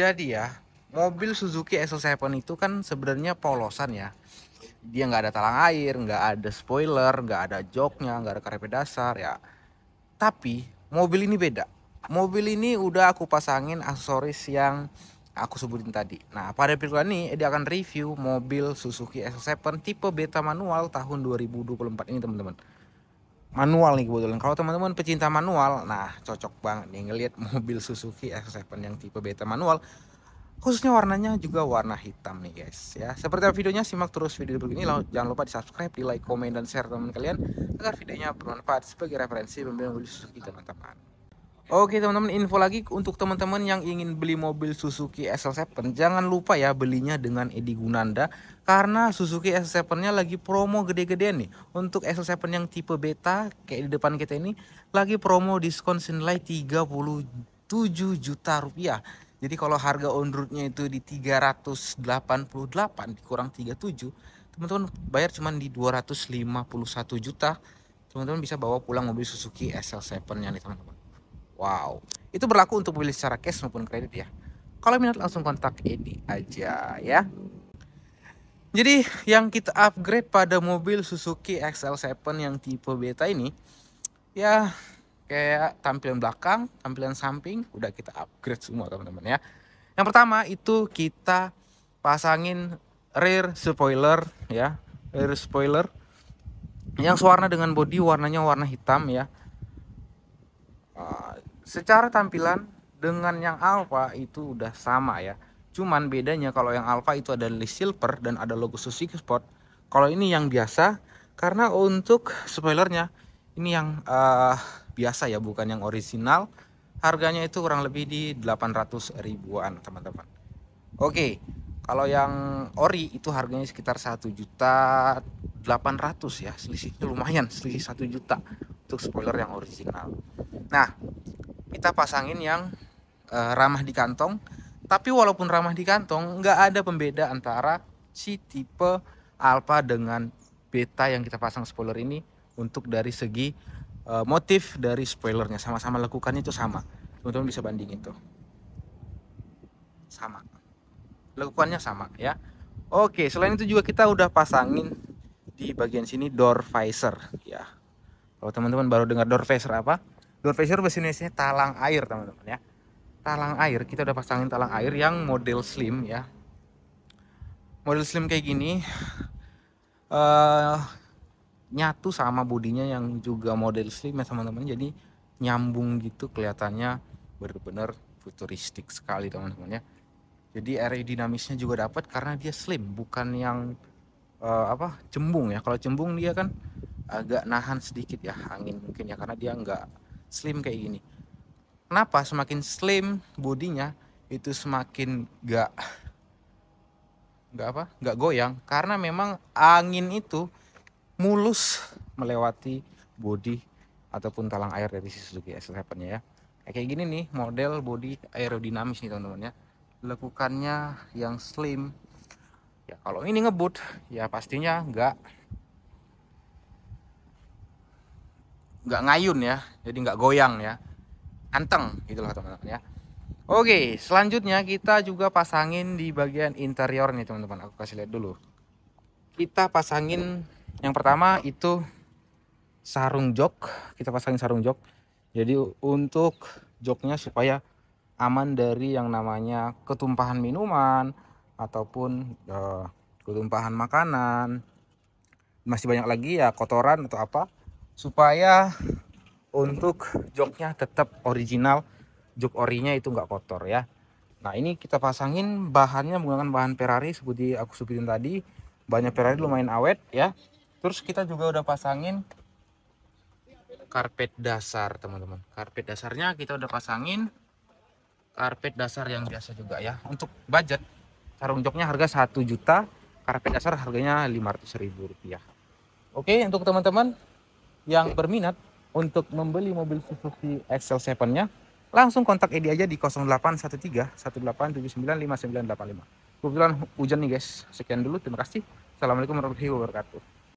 Jadi ya, mobil Suzuki SL7 itu kan sebenarnya polosan ya. Dia nggak ada talang air, nggak ada spoiler, nggak ada joknya, nggak ada karpet dasar ya. Tapi mobil ini beda. Mobil ini udah aku pasangin aksesoris yang aku sebutin tadi. Nah, pada video ini dia akan review mobil Suzuki SL7 tipe beta manual tahun 2024 ini, teman-teman manual nih kebetulan. Kalau teman-teman pecinta manual, nah cocok banget nih ngelihat mobil Suzuki x 7 yang tipe beta manual. Khususnya warnanya juga warna hitam nih guys ya. Seperti videonya simak terus video berikut ini. Jangan lupa di subscribe, di like, komen dan share teman kalian agar videonya bermanfaat sebagai referensi pembelian mobil Suzuki teman-teman. Oke teman-teman info lagi untuk teman-teman yang ingin beli mobil Suzuki SL7 jangan lupa ya belinya dengan Edi Gunanda karena Suzuki SL7-nya lagi promo gede-gedean nih. Untuk SL7 yang tipe beta kayak di depan kita ini lagi promo diskon senilai 37 juta rupiah. Jadi kalau harga on road-nya itu di 388 dikurang 37, teman-teman bayar cuma di 251 juta. Teman-teman bisa bawa pulang mobil Suzuki SL7-nya nih teman-teman. Wow, itu berlaku untuk pembeli secara cash maupun kredit ya. Kalau minat langsung kontak Edi aja ya. Jadi yang kita upgrade pada mobil Suzuki XL7 yang tipe beta ini ya kayak tampilan belakang, tampilan samping udah kita upgrade semua teman-teman ya. Yang pertama itu kita pasangin rear spoiler ya, rear spoiler yang sewarna dengan body warnanya warna hitam ya secara tampilan dengan yang alpha itu udah sama ya cuman bedanya kalau yang alpha itu ada list silver dan ada logo Suzuki Sport kalau ini yang biasa karena untuk spoilernya ini yang uh, biasa ya bukan yang original harganya itu kurang lebih di 800 ribuan teman-teman oke Kalau yang ori itu harganya sekitar satu juta 800 ya selisihnya lumayan selisih satu juta untuk spoiler yang original. Nah kita pasangin yang uh, ramah di kantong tapi walaupun ramah di kantong nggak ada pembeda antara si tipe alpha dengan beta yang kita pasang spoiler ini untuk dari segi uh, motif dari spoilernya sama-sama lekukannya itu sama teman-teman bisa bandingin tuh sama lekukannya sama ya oke selain itu juga kita udah pasangin di bagian sini door visor ya kalau teman-teman baru dengar door visor apa door pressure bahasa Indonesia talang air teman-teman ya talang air kita udah pasangin talang air yang model slim ya model slim kayak gini uh, nyatu sama bodinya yang juga model slim ya teman-teman jadi nyambung gitu kelihatannya bener-bener futuristik sekali teman-teman ya jadi aerodinamisnya juga dapat karena dia slim bukan yang uh, apa cembung ya kalau cembung dia kan agak nahan sedikit ya angin mungkin ya karena dia nggak slim kayak gini kenapa semakin slim bodinya itu semakin gak gak apa gak goyang karena memang angin itu mulus melewati bodi ataupun talang air dari si Suzuki S7 ya kayak gini nih model bodi aerodinamis nih teman-teman ya lekukannya yang slim ya kalau ini ngebut ya pastinya gak. nggak ngayun ya jadi nggak goyang ya anteng gitulah teman-teman ya oke selanjutnya kita juga pasangin di bagian interior nih teman-teman aku kasih lihat dulu kita pasangin yang pertama itu sarung jok kita pasangin sarung jok jadi untuk joknya supaya aman dari yang namanya ketumpahan minuman ataupun uh, ketumpahan makanan masih banyak lagi ya kotoran atau apa supaya untuk joknya tetap original jok orinya itu nggak kotor ya nah ini kita pasangin bahannya menggunakan bahan Ferrari seperti aku sebutin tadi banyak Ferrari lumayan awet ya terus kita juga udah pasangin karpet dasar teman-teman karpet dasarnya kita udah pasangin karpet dasar yang biasa juga ya untuk budget sarung joknya harga 1 juta karpet dasar harganya 500 ribu rupiah oke untuk teman-teman yang berminat untuk membeli mobil Suzuki XL7-nya, langsung kontak Edi aja di 0813 1879 5985 Kebetulan hujan nih guys. Sekian dulu, terima kasih. Assalamualaikum warahmatullahi wabarakatuh.